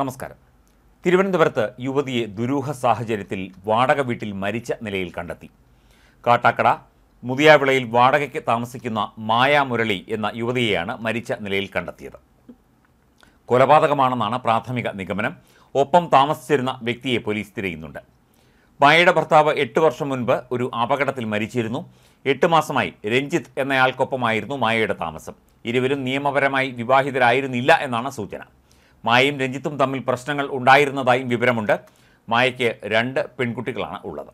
നമസ്കാരം തിരുവനന്തപുരത്ത് യുവതിയെ ദുരൂഹ സാഹചര്യത്തിൽ വാടക വീട്ടിൽ മരിച്ച നിലയിൽ കണ്ടെത്തി കാട്ടാക്കട മുതിയാവിളയിൽ വാടകയ്ക്ക് താമസിക്കുന്ന മായാമുരളി എന്ന യുവതിയെയാണ് മരിച്ച നിലയിൽ കണ്ടെത്തിയത് കൊലപാതകമാണെന്നാണ് പ്രാഥമിക നിഗമനം ഒപ്പം താമസിച്ചിരുന്ന വ്യക്തിയെ പോലീസ് തിരയുന്നുണ്ട് മായയുടെ ഭർത്താവ് എട്ട് വർഷം മുൻപ് ഒരു അപകടത്തിൽ മരിച്ചിരുന്നു എട്ട് മാസമായി രഞ്ജിത്ത് എന്നയാൾക്കൊപ്പമായിരുന്നു മായയുടെ താമസം ഇരുവരും നിയമപരമായി വിവാഹിതരായിരുന്നില്ല എന്നാണ് സൂചന മായയും രഞ്ജിത്തും തമ്മിൽ പ്രശ്നങ്ങൾ ഉണ്ടായിരുന്നതായും വിവരമുണ്ട് മായയ്ക്ക് രണ്ട് പെൺകുട്ടികളാണ് ഉള്ളത്